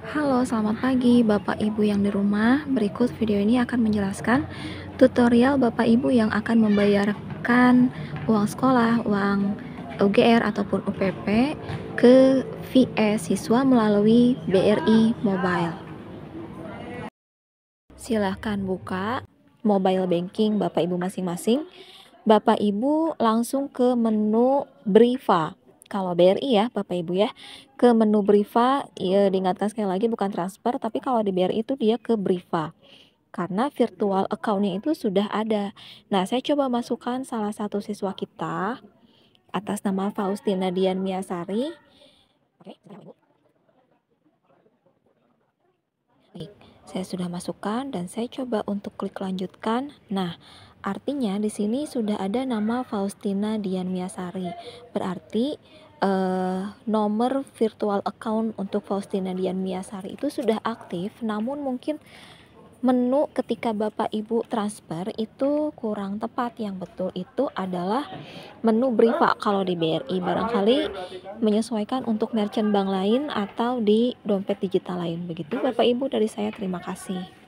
Halo, selamat pagi Bapak Ibu yang di rumah. Berikut video ini akan menjelaskan tutorial Bapak Ibu yang akan membayarkan uang sekolah, uang UGR ataupun UPP ke VS siswa melalui BRI Mobile. Silahkan buka mobile banking Bapak Ibu masing-masing. Bapak Ibu langsung ke menu Briva kalau BRI ya Bapak Ibu ya ke menu Briva ya diingatkan sekali lagi bukan transfer tapi kalau di BRI itu dia ke Briva karena virtual accountnya itu sudah ada. Nah, saya coba masukkan salah satu siswa kita atas nama Faustina Dian Miasari. Oke, Baik, saya sudah masukkan dan saya coba untuk klik lanjutkan. Nah, Artinya di sini sudah ada nama Faustina Dian Miasari. Berarti eh, nomor virtual account untuk Faustina Dian Miasari itu sudah aktif, namun mungkin menu ketika Bapak Ibu transfer itu kurang tepat. Yang betul itu adalah menu Briva kalau di BRI barangkali menyesuaikan untuk merchant bank lain atau di dompet digital lain. Begitu Bapak Ibu dari saya terima kasih.